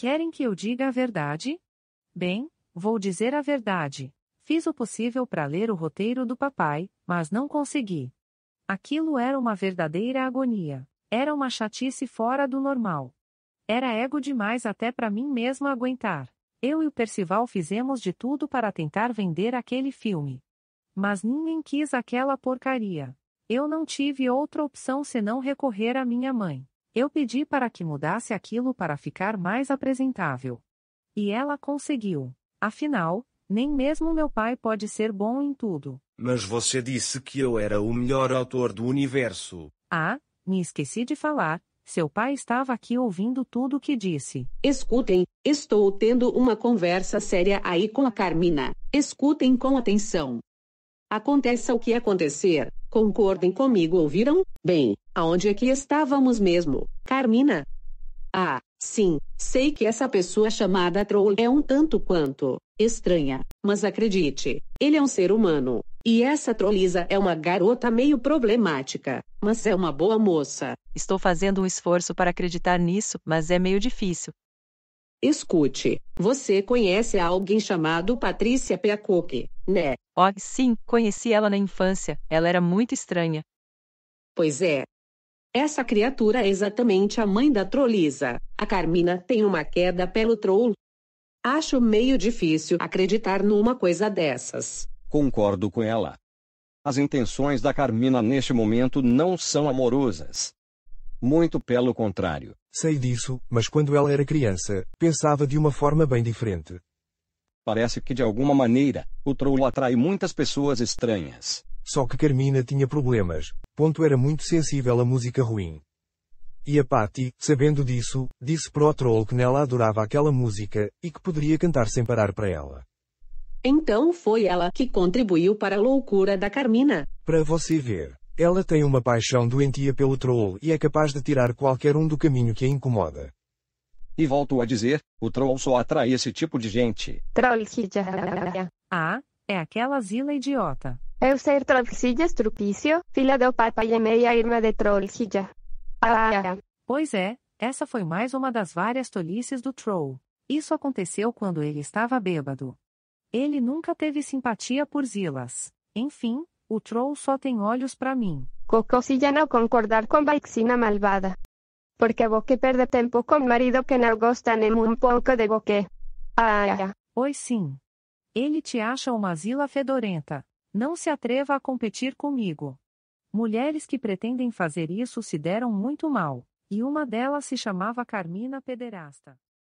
Querem que eu diga a verdade? Bem, vou dizer a verdade. Fiz o possível para ler o roteiro do papai, mas não consegui. Aquilo era uma verdadeira agonia. Era uma chatice fora do normal. Era ego demais até para mim mesmo aguentar. Eu e o Percival fizemos de tudo para tentar vender aquele filme. Mas ninguém quis aquela porcaria. Eu não tive outra opção senão recorrer à minha mãe. Eu pedi para que mudasse aquilo para ficar mais apresentável. E ela conseguiu. Afinal, nem mesmo meu pai pode ser bom em tudo. Mas você disse que eu era o melhor autor do universo. Ah, me esqueci de falar. Seu pai estava aqui ouvindo tudo o que disse. Escutem, estou tendo uma conversa séria aí com a Carmina. Escutem com atenção. Aconteça o que acontecer, concordem comigo, ouviram? Bem, Aonde é que estávamos mesmo, Carmina? Ah, sim, sei que essa pessoa chamada Troll é um tanto quanto estranha, mas acredite, ele é um ser humano. E essa trolliza é uma garota meio problemática, mas é uma boa moça. Estou fazendo um esforço para acreditar nisso, mas é meio difícil. Escute, você conhece alguém chamado Patrícia Peacock, né? Oh, sim, conheci ela na infância, ela era muito estranha. Pois é, essa criatura é exatamente a mãe da Trolisa. A Carmina tem uma queda pelo troll. Acho meio difícil acreditar numa coisa dessas. Concordo com ela. As intenções da Carmina neste momento não são amorosas. Muito pelo contrário. Sei disso, mas quando ela era criança, pensava de uma forma bem diferente. Parece que de alguma maneira, o troll atrai muitas pessoas estranhas. Só que Carmina tinha problemas. Ponto era muito sensível à música ruim. E a Patty, sabendo disso, disse para o troll que Nela adorava aquela música, e que poderia cantar sem parar para ela. Então foi ela que contribuiu para a loucura da Carmina. Para você ver. Ela tem uma paixão doentia pelo troll e é capaz de tirar qualquer um do caminho que a incomoda. E volto a dizer, o troll só atrai esse tipo de gente. Troll que... Ah, ah, ah, ah é aquela zila idiota. Euser Trollsilla Estrupício, filha do papai e meia-irmã de Trollsilla. Ah, ah, ah, Pois é, essa foi mais uma das várias tolices do Troll. Isso aconteceu quando ele estava bêbado. Ele nunca teve simpatia por Zilas. Enfim, o Troll só tem olhos para mim. Cocosilla não concordar com Baixina malvada. Porque que perde tempo com marido que não gosta nem um pouco de boque. ah. ah pois sim. Ele te acha uma zila fedorenta. Não se atreva a competir comigo. Mulheres que pretendem fazer isso se deram muito mal, e uma delas se chamava Carmina Pederasta.